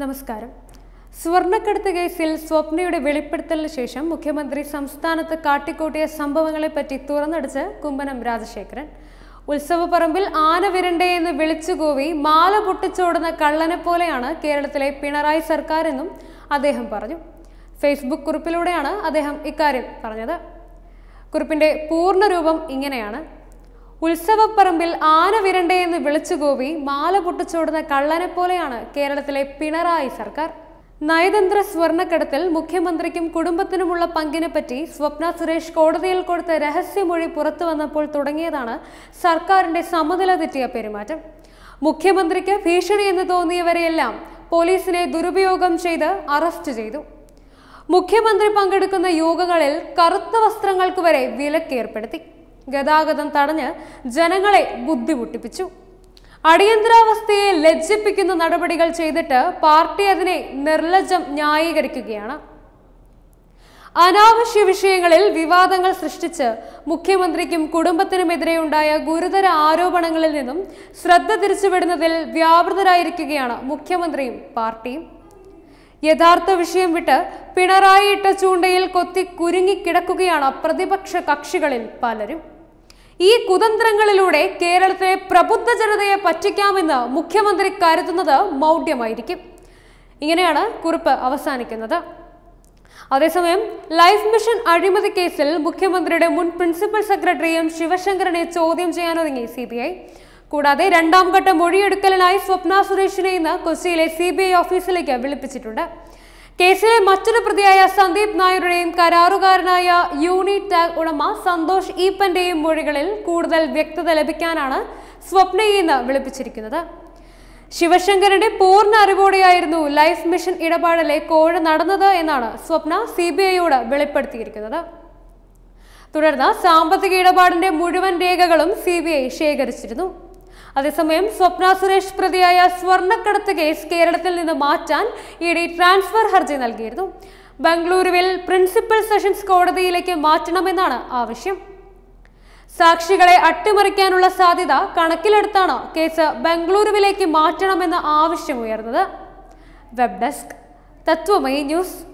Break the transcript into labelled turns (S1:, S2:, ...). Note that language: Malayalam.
S1: നമസ്കാരം സ്വർണ്ണക്കടത്ത് കേസിൽ സ്വപ്നയുടെ വെളിപ്പെടുത്തലിന് ശേഷം മുഖ്യമന്ത്രി സംസ്ഥാനത്ത് കാട്ടിക്കൂട്ടിയ സംഭവങ്ങളെപ്പറ്റി തുറന്നടിച്ച് കുമ്പനം രാജശേഖരൻ ഉത്സവപ്പറമ്പിൽ ആന വിരണ്ടേ എന്ന് വിളിച്ചുകൂവി മാല പൊട്ടിച്ചോടുന്ന കള്ളനെ പോലെയാണ് കേരളത്തിലെ പിണറായി സർക്കാരെന്നും അദ്ദേഹം പറഞ്ഞു ഫേസ്ബുക്ക് കുറിപ്പിലൂടെയാണ് അദ്ദേഹം ഇക്കാര്യം പറഞ്ഞത് കുറിപ്പിന്റെ പൂർണ്ണരൂപം ഇങ്ങനെയാണ് ഉത്സവപ്പറമ്പിൽ ആന വിരണ്ടേ എന്ന് മാല പൊട്ടിച്ചോടുന്ന കള്ളനെ പോലെയാണ് കേരളത്തിലെ പിണറായി സർക്കാർ നയതന്ത്ര സ്വർണ്ണക്കടത്തിൽ മുഖ്യമന്ത്രിക്കും കുടുംബത്തിനുമുള്ള പങ്കിനെപ്പറ്റി സ്വപ്ന സുരേഷ് കോടതിയിൽ കൊടുത്ത രഹസ്യമൊഴി പുറത്തു വന്നപ്പോൾ തുടങ്ങിയതാണ് സർക്കാരിന്റെ സമനില തെറ്റിയ പെരുമാറ്റം മുഖ്യമന്ത്രിക്ക് ഭീഷണി എന്ന് തോന്നിയവരെയെല്ലാം പോലീസിനെ ദുരുപയോഗം ചെയ്ത് അറസ്റ്റ് ചെയ്തു മുഖ്യമന്ത്രി പങ്കെടുക്കുന്ന യോഗങ്ങളിൽ കറുത്ത വസ്ത്രങ്ങൾക്ക് വരെ വിലക്കേർപ്പെടുത്തി ഗതാഗതം തടഞ്ഞ് ജനങ്ങളെ ബുദ്ധിമുട്ടിപ്പിച്ചു അടിയന്തരാവസ്ഥയെ ലജ്ജിപ്പിക്കുന്ന നടപടികൾ ചെയ്തിട്ട് പാർട്ടി അതിനെ നിർലജ്ജം ന്യായീകരിക്കുകയാണ് അനാവശ്യ വിഷയങ്ങളിൽ വിവാദങ്ങൾ സൃഷ്ടിച്ച് മുഖ്യമന്ത്രിക്കും കുടുംബത്തിനുമെതിരെയുണ്ടായ ഉണ്ടായ ഗുരുതര ആരോപണങ്ങളിൽ നിന്നും ശ്രദ്ധ തിരിച്ചുവിടുന്നതിൽ വ്യാപൃതരായിരിക്കുകയാണ് മുഖ്യമന്ത്രിയും പാർട്ടിയും യഥാർത്ഥ വിഷയം വിട്ട് പിണറായി ഇട്ട ചൂണ്ടയിൽ കൊത്തി കുരുങ്ങിക്കിടക്കുകയാണ് പ്രതിപക്ഷ കക്ഷികളിൽ പലരും ഈ കുതന്ത്രങ്ങളിലൂടെ കേരളത്തിലെ പ്രബുദ്ധ ജനതയെ പറ്റിക്കാമെന്ന് മുഖ്യമന്ത്രി കരുതുന്നത് മൗഢ്യമായിരിക്കും ഇങ്ങനെയാണ് കുറിപ്പ് അവസാനിക്കുന്നത് അതേസമയം ലൈഫ് മിഷൻ അഴിമതി കേസിൽ മുഖ്യമന്ത്രിയുടെ മുൻ പ്രിൻസിപ്പൽ സെക്രട്ടറിയും ശിവശങ്കരനെ ചോദ്യം ചെയ്യാനൊരുങ്ങി സി കൂടാതെ രണ്ടാം ഘട്ട മൊഴിയെടുക്കലിനായി സ്വപ്ന സുരേഷിനെ ഇന്ന് കൊച്ചിയിലെ സി ബി ഐ ഓഫീസിലേക്ക് വിളിപ്പിച്ചിട്ടുണ്ട് കേസിലെ മറ്റൊരു പ്രതിയായ സന്ദീപ് നായരുടെയും കരാറുകാരനായ യൂണിറ്റ് ടാഗ് ഉടമ സന്തോഷ് ഈപ്പന്റെയും മൊഴികളിൽ കൂടുതൽ വ്യക്തത ലഭിക്കാനാണ് സ്വപ്നയെ ഇന്ന് വിളിപ്പിച്ചിരിക്കുന്നത് ശിവശങ്കറിന്റെ പൂർണ്ണ അറിവോടെയായിരുന്നു ലൈഫ് മിഷൻ ഇടപാടിലെ കോഴ നടന്നത് എന്നാണ് സ്വപ്ന സി ബി ഐയോട് വെളിപ്പെടുത്തിയിരിക്കുന്നത് തുടർന്ന് സാമ്പത്തിക ഇടപാടിന്റെ മുഴുവൻ രേഖകളും സി ശേഖരിച്ചിരുന്നു അതേസമയം സ്വപ്ന സുരേഷ് പ്രതിയായ സ്വർണ്ണക്കടത്ത് കേസ് കേരളത്തിൽ നിന്ന് മാറ്റാൻ ഇ ഡി ട്രാൻസ്ഫർ ഹർജി നൽകിയിരുന്നു ബംഗളൂരുവിൽ പ്രിൻസിപ്പൽ സെഷൻസ് കോടതിയിലേക്ക് മാറ്റണമെന്നാണ് ആവശ്യം സാക്ഷികളെ അട്ടിമറിക്കാനുള്ള സാധ്യത കണക്കിലെടുത്താണ് കേസ് ബംഗളൂരുവിലേക്ക് മാറ്റണമെന്ന ആവശ്യമുയർന്നത് വെബ് ഡെസ്ക് തത്വമയി ന്യൂസ്